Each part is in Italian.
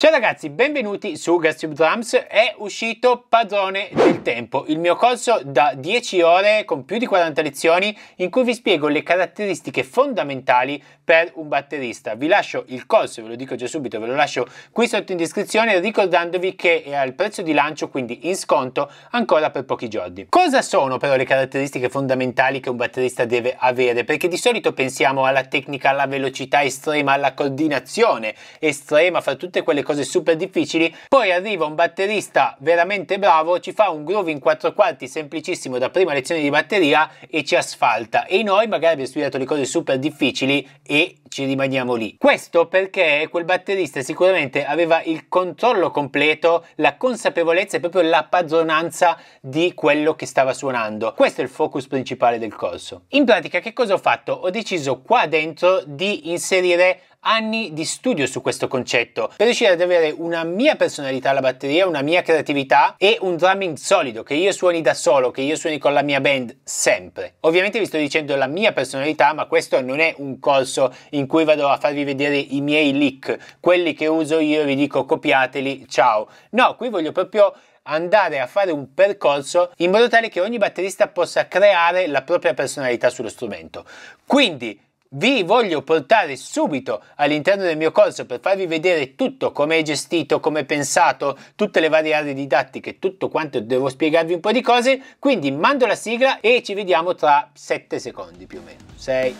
Ciao ragazzi, benvenuti su GasTube Drums. È uscito Padrone del Tempo, il mio corso da 10 ore con più di 40 lezioni in cui vi spiego le caratteristiche fondamentali per un batterista. Vi lascio il corso, ve lo dico già subito, ve lo lascio qui sotto in descrizione ricordandovi che è al prezzo di lancio, quindi in sconto ancora per pochi giorni. Cosa sono però le caratteristiche fondamentali che un batterista deve avere? Perché di solito pensiamo alla tecnica, alla velocità estrema, alla coordinazione estrema fra tutte quelle cose super difficili. Poi arriva un batterista veramente bravo, ci fa un groove in quattro quarti semplicissimo da prima lezione di batteria e ci asfalta. E noi magari abbiamo studiato le cose super difficili e ci rimaniamo lì. Questo perché quel batterista sicuramente aveva il controllo completo, la consapevolezza e proprio la padronanza di quello che stava suonando. Questo è il focus principale del corso. In pratica che cosa ho fatto? Ho deciso qua dentro di inserire anni di studio su questo concetto per riuscire ad avere una mia personalità alla batteria, una mia creatività e un drumming solido che io suoni da solo, che io suoni con la mia band sempre. Ovviamente vi sto dicendo la mia personalità, ma questo non è un corso in cui vado a farvi vedere i miei leak, quelli che uso io e vi dico copiateli, ciao. No, qui voglio proprio andare a fare un percorso in modo tale che ogni batterista possa creare la propria personalità sullo strumento. Quindi vi voglio portare subito all'interno del mio corso per farvi vedere tutto come è gestito, come è pensato, tutte le varie aree didattiche, tutto quanto devo spiegarvi un po' di cose, quindi mando la sigla e ci vediamo tra 7 secondi più o meno, 6,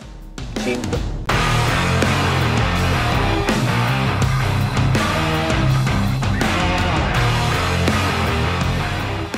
5,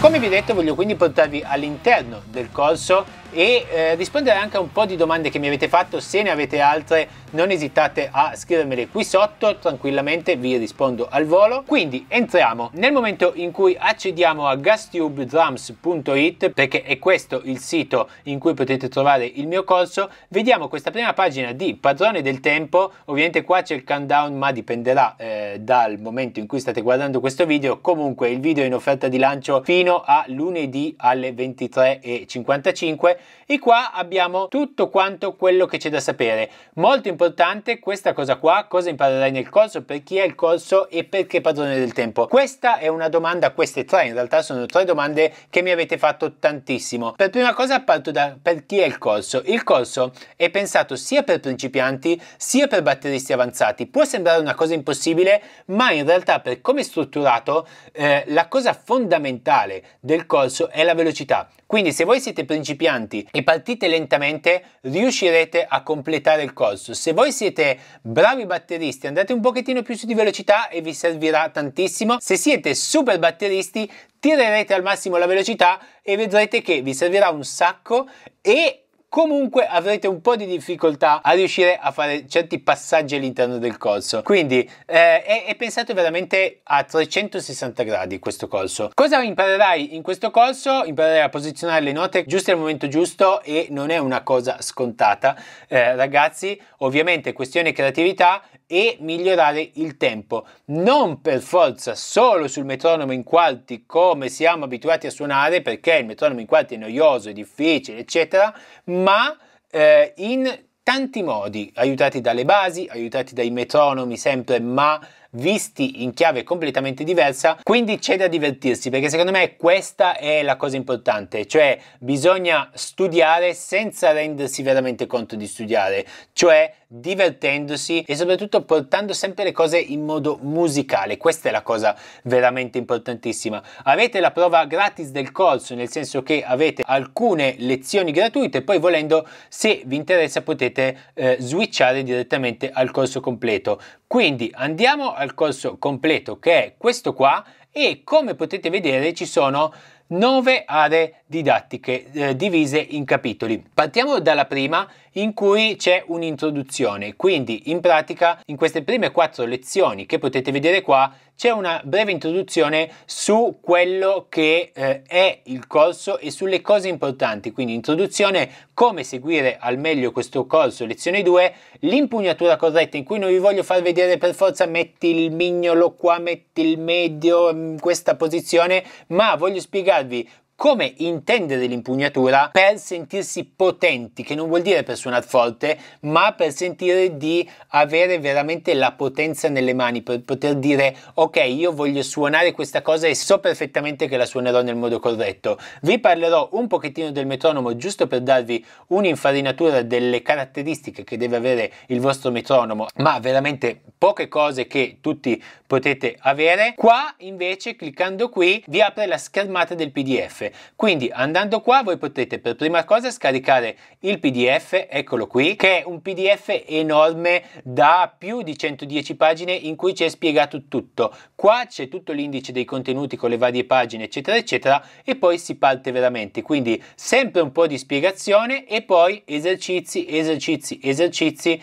Come vi ho detto voglio quindi portarvi all'interno del corso e eh, rispondere anche a un po' di domande che mi avete fatto, se ne avete altre non esitate a scrivermele qui sotto, tranquillamente vi rispondo al volo. Quindi entriamo, nel momento in cui accediamo a gastubedrums.it, perché è questo il sito in cui potete trovare il mio corso, vediamo questa prima pagina di padrone del tempo, ovviamente qua c'è il countdown ma dipenderà eh, dal momento in cui state guardando questo video, comunque il video è in offerta di lancio fino fino a lunedì alle 23.55 e qua abbiamo tutto quanto quello che c'è da sapere. Molto importante questa cosa qua, cosa imparerai nel corso, per chi è il corso e perché padrone del tempo. Questa è una domanda, queste tre in realtà sono tre domande che mi avete fatto tantissimo. Per prima cosa parto da per chi è il corso. Il corso è pensato sia per principianti sia per batteristi avanzati. Può sembrare una cosa impossibile, ma in realtà per come è strutturato eh, la cosa fondamentale del corso è la velocità. Quindi se voi siete principianti e partite lentamente riuscirete a completare il corso. Se voi siete bravi batteristi andate un pochettino più su di velocità e vi servirà tantissimo. Se siete super batteristi tirerete al massimo la velocità e vedrete che vi servirà un sacco e comunque avrete un po' di difficoltà a riuscire a fare certi passaggi all'interno del corso quindi eh, è, è, pensato veramente a 360 gradi questo corso cosa imparerai in questo corso imparerai a posizionare le note giuste al momento giusto e non è una cosa scontata eh, ragazzi ovviamente questione creatività e migliorare il tempo. Non per forza solo sul metronomo in quarti come siamo abituati a suonare, perché il metronomo in quarti è noioso, è difficile, eccetera, ma eh, in tanti modi, aiutati dalle basi, aiutati dai metronomi sempre ma visti in chiave completamente diversa, quindi c'è da divertirsi perché secondo me questa è la cosa importante, cioè bisogna studiare senza rendersi veramente conto di studiare, cioè divertendosi e soprattutto portando sempre le cose in modo musicale. Questa è la cosa veramente importantissima. Avete la prova gratis del corso, nel senso che avete alcune lezioni gratuite, poi volendo, se vi interessa, potete eh, switchare direttamente al corso completo. Quindi andiamo al corso completo che è questo qua e come potete vedere ci sono 9 aree didattiche eh, divise in capitoli. Partiamo dalla prima in cui c'è un'introduzione, quindi in pratica in queste prime quattro lezioni che potete vedere qua c'è una breve introduzione su quello che eh, è il corso e sulle cose importanti, quindi introduzione come seguire al meglio questo corso, lezione 2, l'impugnatura corretta in cui non vi voglio far vedere per forza metti il mignolo qua, metti il medio in mm, questa posizione, ma voglio spiegarvi come intende dell'impugnatura per sentirsi potenti, che non vuol dire per suonare forte, ma per sentire di avere veramente la potenza nelle mani, per poter dire ok, io voglio suonare questa cosa e so perfettamente che la suonerò nel modo corretto. Vi parlerò un pochettino del metronomo giusto per darvi un'infarinatura delle caratteristiche che deve avere il vostro metronomo, ma veramente poche cose che tutti potete avere. Qua invece cliccando qui vi apre la schermata del PDF quindi andando qua voi potete per prima cosa scaricare il PDF, eccolo qui, che è un PDF enorme da più di 110 pagine in cui c'è spiegato tutto. Qua c'è tutto l'indice dei contenuti con le varie pagine, eccetera, eccetera, e poi si parte veramente. Quindi sempre un po' di spiegazione e poi esercizi, esercizi, esercizi,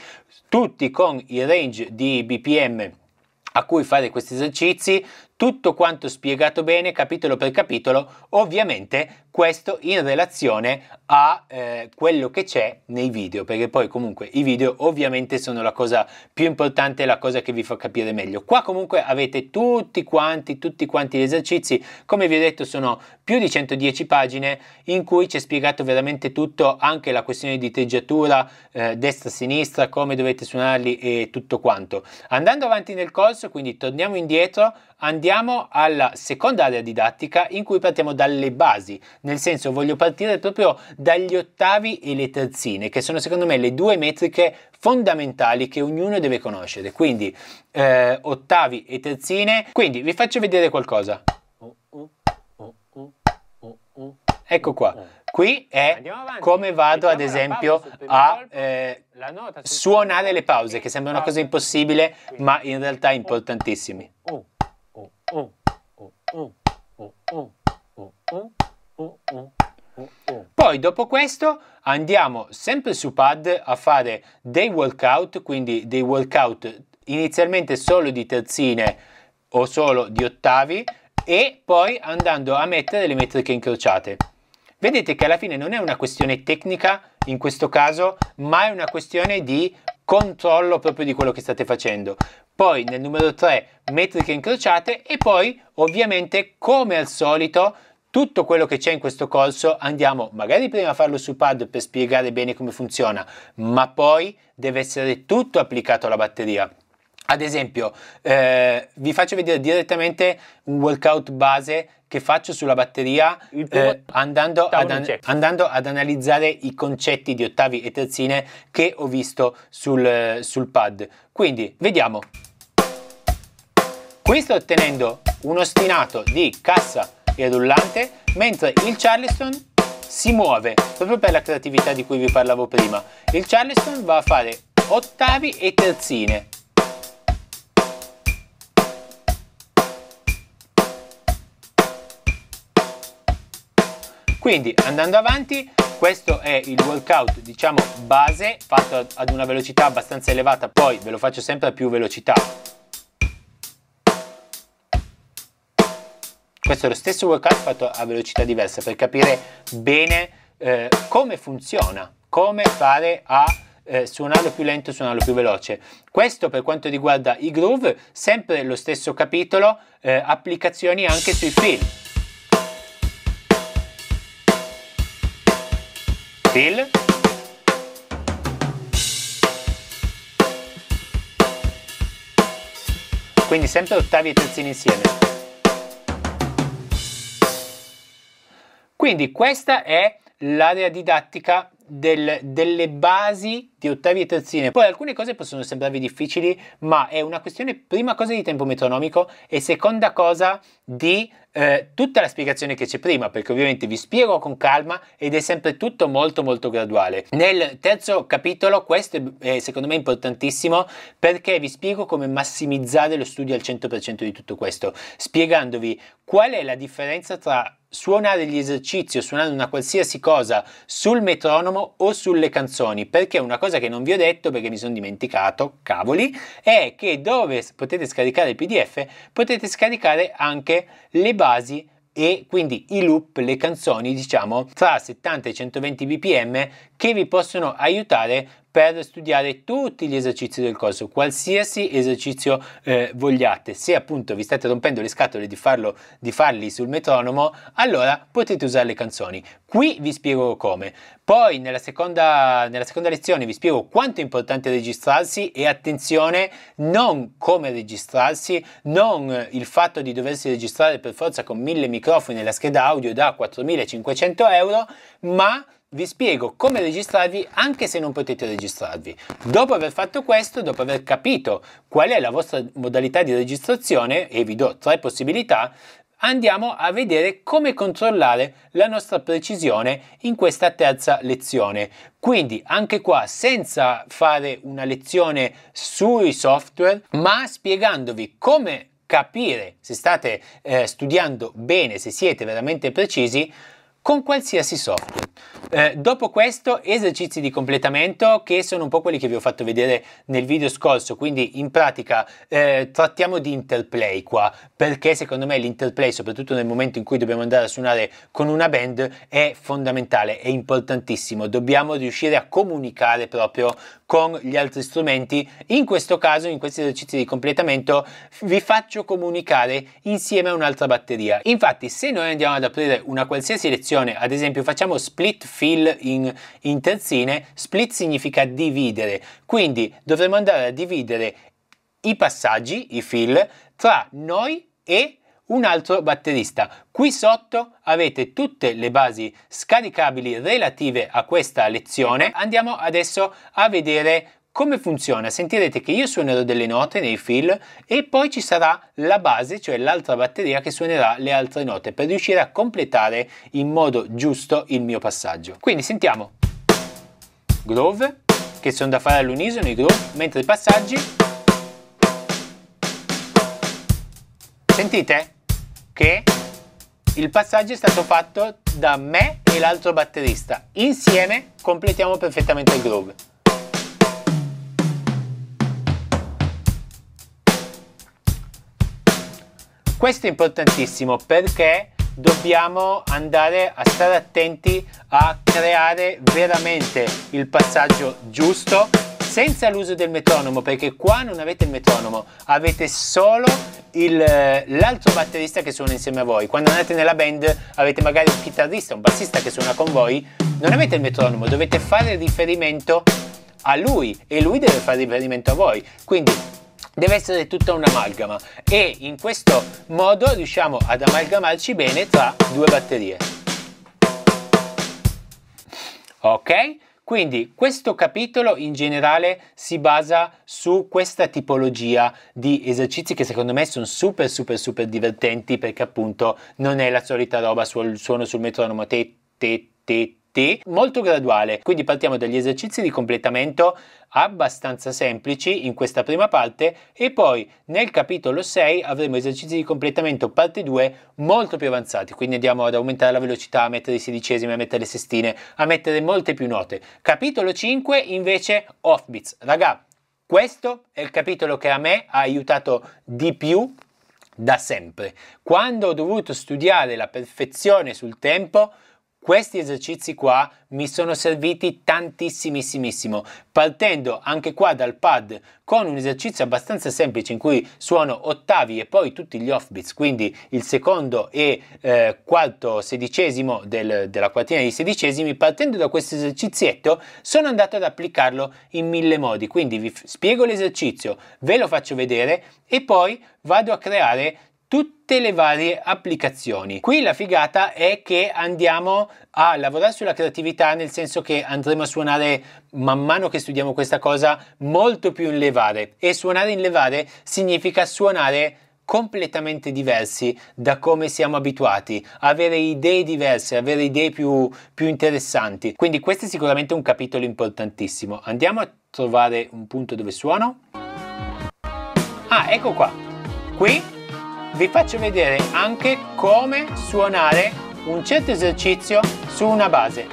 tutti con il range di BPM a cui fare questi esercizi tutto quanto spiegato bene capitolo per capitolo, ovviamente questo in relazione a eh, quello che c'è nei video, perché poi comunque i video ovviamente sono la cosa più importante, la cosa che vi fa capire meglio. Qua comunque avete tutti quanti, tutti quanti gli esercizi, come vi ho detto sono più di 110 pagine in cui c'è spiegato veramente tutto, anche la questione di teggiatura, eh, destra-sinistra, come dovete suonarli e tutto quanto. Andando avanti nel corso, quindi torniamo indietro, Andiamo alla seconda area didattica in cui partiamo dalle basi, nel senso voglio partire proprio dagli ottavi e le terzine, che sono secondo me le due metriche fondamentali che ognuno deve conoscere, quindi eh, ottavi e terzine. Quindi vi faccio vedere qualcosa. Ecco qua. Qui è come vado ad esempio a eh, suonare le pause, che sembra una cosa impossibile, ma in realtà è importantissimi. Poi dopo questo andiamo sempre su pad a fare dei workout, quindi dei workout inizialmente solo di terzine o solo di ottavi e poi andando a mettere le metriche incrociate. Vedete che alla fine non è una questione tecnica in questo caso, ma è una questione di controllo proprio di quello che state facendo poi nel numero 3 metriche incrociate e poi ovviamente come al solito tutto quello che c'è in questo corso andiamo magari prima a farlo su pad per spiegare bene come funziona, ma poi deve essere tutto applicato alla batteria. Ad esempio, eh, vi faccio vedere direttamente un workout base che faccio sulla batteria eh, andando, ad an andando, ad analizzare i concetti di ottavi e terzine che ho visto sul, sul pad. Quindi, vediamo. Qui sto ottenendo un ostinato di cassa e rullante, mentre il Charleston si muove, proprio per la creatività di cui vi parlavo prima. Il Charleston va a fare ottavi e terzine. Quindi andando avanti, questo è il workout diciamo base fatto ad una velocità abbastanza elevata, poi ve lo faccio sempre a più velocità. Questo è lo stesso workout fatto a velocità diversa per capire bene eh, come funziona, come fare a eh, suonarlo più lento, suonarlo più veloce. Questo per quanto riguarda i groove, sempre lo stesso capitolo, eh, applicazioni anche sui fill. Fill. Quindi sempre ottavi e terzini insieme. Quindi questa è l'area didattica del, delle basi di ottavi e terzine. Poi alcune cose possono sembrarvi difficili, ma è una questione, prima cosa, di tempo metronomico e seconda cosa di eh, tutta la spiegazione che c'è prima, perché ovviamente vi spiego con calma ed è sempre tutto molto molto graduale. Nel terzo capitolo, questo è secondo me importantissimo, perché vi spiego come massimizzare lo studio al 100% di tutto questo, spiegandovi qual è la differenza tra suonare gli esercizi o suonare una qualsiasi cosa sul metronomo o sulle canzoni, perché una cosa che non vi ho detto perché mi sono dimenticato, cavoli, è che dove potete scaricare il PDF potete scaricare anche le basi e quindi i loop, le canzoni, diciamo, tra 70 e 120 bpm che vi possono aiutare per studiare tutti gli esercizi del corso, qualsiasi esercizio eh, vogliate. Se appunto vi state rompendo le scatole di, farlo, di farli sul metronomo, allora potete usare le canzoni. Qui vi spiego come. Poi nella seconda, nella seconda lezione vi spiego quanto è importante registrarsi e attenzione, non come registrarsi, non il fatto di doversi registrare per forza con mille microfoni e la scheda audio da 4500 euro, ma vi spiego come registrarvi anche se non potete registrarvi. Dopo aver fatto questo, dopo aver capito qual è la vostra modalità di registrazione, e vi do tre possibilità, andiamo a vedere come controllare la nostra precisione in questa terza lezione. Quindi anche qua senza fare una lezione sui software, ma spiegandovi come capire se state eh, studiando bene, se siete veramente precisi, con qualsiasi software. Eh, dopo questo esercizi di completamento che sono un po' quelli che vi ho fatto vedere nel video scorso, quindi in pratica eh, trattiamo di interplay qua, perché secondo me l'interplay, soprattutto nel momento in cui dobbiamo andare a suonare con una band, è fondamentale, è importantissimo, dobbiamo riuscire a comunicare proprio con gli altri strumenti. In questo caso, in questi esercizi di completamento, vi faccio comunicare insieme a un'altra batteria. Infatti, se noi andiamo ad aprire una qualsiasi lezione, espressione, ad esempio facciamo split fill in, in terzine, split significa dividere, quindi dovremo andare a dividere i passaggi, i fill, tra noi e un altro batterista. Qui sotto avete tutte le basi scaricabili relative a questa lezione. Andiamo adesso a vedere come funziona? Sentirete che io suonerò delle note nei fill e poi ci sarà la base, cioè l'altra batteria che suonerà le altre note per riuscire a completare in modo giusto il mio passaggio. Quindi sentiamo groove, che sono da fare all'unisono i groove, mentre i passaggi... Sentite che il passaggio è stato fatto da me e l'altro batterista. Insieme completiamo perfettamente il groove. Questo è importantissimo perché dobbiamo andare a stare attenti a creare veramente il passaggio giusto senza l'uso del metronomo perché qua non avete il metronomo avete solo il, eh, l'altro batterista che suona insieme a voi quando andate nella band avete magari un chitarrista un bassista che suona con voi non avete il metronomo dovete fare riferimento a lui e lui deve fare riferimento a voi quindi deve essere tutta un'amalgama e in questo modo riusciamo ad amalgamarci bene tra due batterie. Ok? Quindi questo capitolo in generale si basa su questa tipologia di esercizi che secondo me sono super super super divertenti perché appunto non è la solita roba sul suono sul metronomo te te te tutti molto graduale, quindi partiamo dagli esercizi di completamento abbastanza semplici in questa prima parte e poi nel capitolo 6 avremo esercizi di completamento parte 2 molto più avanzati, quindi andiamo ad aumentare la velocità, a mettere i sedicesimi, a mettere le sestine, a mettere molte più note. Capitolo 5 invece offbeats. Raga, questo è il capitolo che a me ha aiutato di più da sempre. Quando ho dovuto studiare la perfezione sul tempo, questi esercizi qua mi sono serviti tantissimissimo, partendo anche qua dal pad con un esercizio abbastanza semplice in cui suono ottavi e poi tutti gli offbeats, quindi il secondo e eh, quarto sedicesimo del, della quartina di sedicesimi, partendo da questo esercizietto sono andato ad applicarlo in mille modi, quindi vi spiego l'esercizio, ve lo faccio vedere e poi vado a creare tutte le varie applicazioni. Qui la figata è che andiamo a lavorare sulla creatività nel senso che andremo a suonare man mano che studiamo questa cosa molto più in levare e suonare in levare significa suonare completamente diversi da come siamo abituati, avere idee diverse, avere idee più, più interessanti. Quindi questo è sicuramente un capitolo importantissimo. Andiamo a trovare un punto dove suono. Ah, ecco qua. Qui vi faccio vedere anche come suonare un certo esercizio su una base.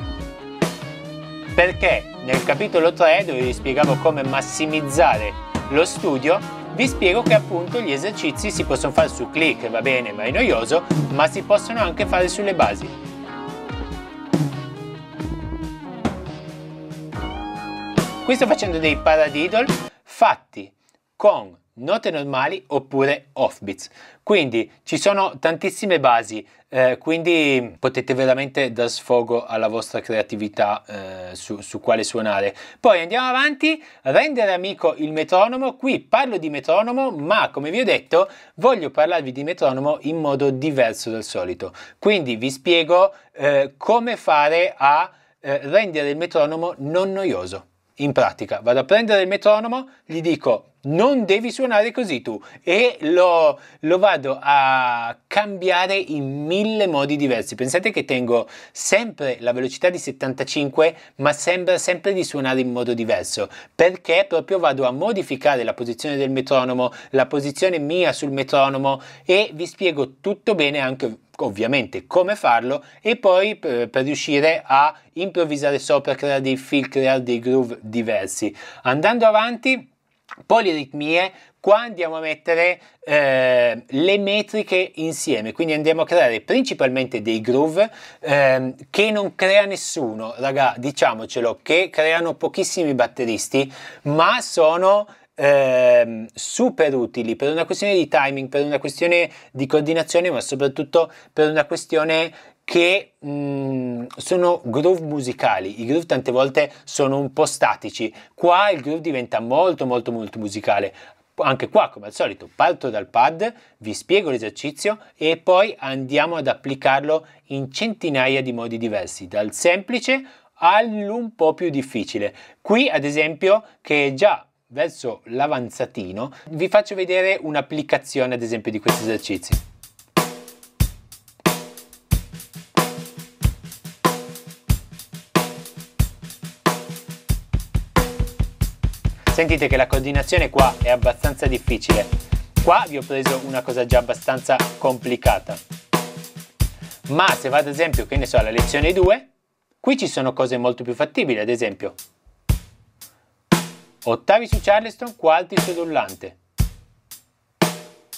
Perché nel capitolo 3, dove vi spiegavo come massimizzare lo studio, vi spiego che appunto gli esercizi si possono fare su click, va bene, ma è noioso, ma si possono anche fare sulle basi. Qui sto facendo dei paradiddle fatti con note normali oppure offbeats. Quindi ci sono tantissime basi, eh, quindi potete veramente dar sfogo alla vostra creatività eh, su, su, quale suonare. Poi andiamo avanti, rendere amico il metronomo. Qui parlo di metronomo, ma come vi ho detto, voglio parlarvi di metronomo in modo diverso dal solito. Quindi vi spiego eh, come fare a eh, rendere il metronomo non noioso. In pratica, vado a prendere il metronomo, gli dico non devi suonare così tu e lo, lo, vado a cambiare in mille modi diversi pensate che tengo sempre la velocità di 75 ma sembra sempre di suonare in modo diverso perché proprio vado a modificare la posizione del metronomo la posizione mia sul metronomo e vi spiego tutto bene anche ovviamente come farlo e poi per, eh, per, riuscire a improvvisare sopra, creare dei feel, creare dei groove diversi. Andando avanti poliritmie qua andiamo a mettere eh, le metriche insieme, quindi andiamo a creare principalmente dei groove eh, che non crea nessuno, raga, diciamocelo, che creano pochissimi batteristi, ma sono eh, super utili per una questione di timing, per una questione di coordinazione, ma soprattutto per una questione che mh, sono groove musicali, i groove tante volte sono un po' statici, qua il groove diventa molto molto molto musicale, anche qua come al solito parto dal pad, vi spiego l'esercizio e poi andiamo ad applicarlo in centinaia di modi diversi, dal semplice all'un po' più difficile. Qui ad esempio che è già verso l'avanzatino vi faccio vedere un'applicazione ad esempio di questi esercizi. Sentite che la coordinazione qua è abbastanza difficile. Qua vi ho preso una cosa già abbastanza complicata. Ma se vado ad esempio, che ne so, alla lezione 2, qui ci sono cose molto più fattibili, ad esempio ottavi su Charleston, quarti su rullante.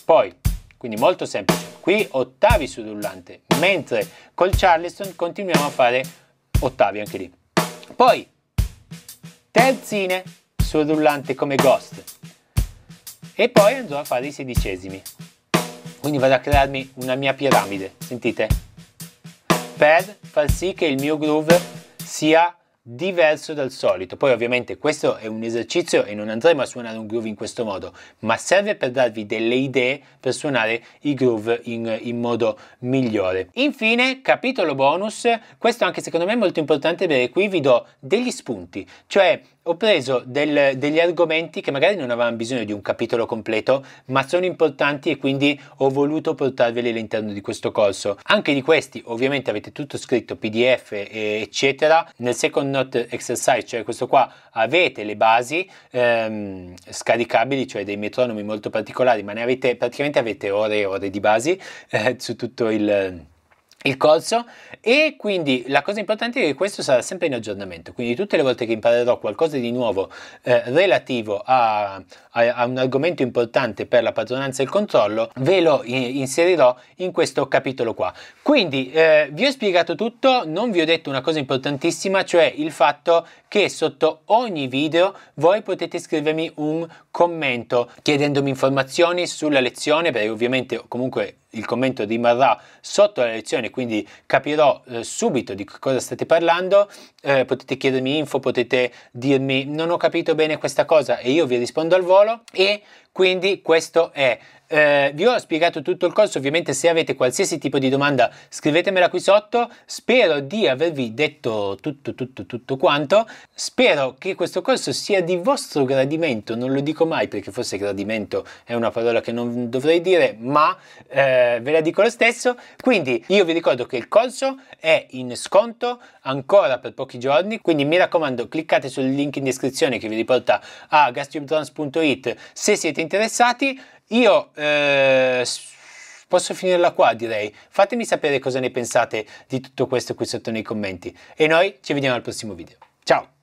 Poi, quindi molto semplice, qui ottavi su rullante, mentre col Charleston continuiamo a fare ottavi anche lì. Poi, terzine, sul rullante come ghost e poi andrò a fare i sedicesimi quindi vado a crearmi una mia piramide sentite per far sì che il mio groove sia diverso dal solito poi ovviamente questo è un esercizio e non andremo a suonare un groove in questo modo ma serve per darvi delle idee per suonare i groove in, in modo migliore infine capitolo bonus questo anche secondo me è molto importante perché qui vi do degli spunti cioè ho preso del, degli argomenti che magari non avevano bisogno di un capitolo completo, ma sono importanti e quindi ho voluto portarveli all'interno di questo corso. Anche di questi ovviamente avete tutto scritto PDF eccetera. Nel second note exercise, cioè questo qua, avete le basi ehm, scaricabili, cioè dei metronomi molto particolari, ma ne avete praticamente avete ore e ore di basi eh, su tutto il il corso e quindi la cosa importante è che questo sarà sempre in aggiornamento, quindi tutte le volte che imparerò qualcosa di nuovo eh, relativo a, a, a, un argomento importante per la padronanza e il controllo, ve lo inserirò in questo capitolo qua. Quindi eh, vi ho spiegato tutto, non vi ho detto una cosa importantissima, cioè il fatto che sotto ogni video voi potete scrivermi un commento chiedendomi informazioni sulla lezione, perché ovviamente comunque il commento rimarrà sotto la lezione, quindi capirò eh, subito di cosa state parlando. Eh, potete chiedermi info, potete dirmi non ho capito bene questa cosa e io vi rispondo al volo e quindi questo è. Eh, vi ho spiegato tutto il corso, ovviamente se avete qualsiasi tipo di domanda scrivetemela qui sotto, spero di avervi detto tutto tutto tutto quanto, spero che questo corso sia di vostro gradimento, non lo dico mai perché forse gradimento è una parola che non dovrei dire, ma eh, ve la dico lo stesso, quindi io vi ricordo che il corso è in sconto ancora per pochi giorni, quindi mi raccomando cliccate sul link in descrizione che vi riporta a gastriumtrans.it se siete interessati. Io eh, posso finirla qua, direi. Fatemi sapere cosa ne pensate di tutto questo qui sotto nei commenti. E noi ci vediamo al prossimo video. Ciao!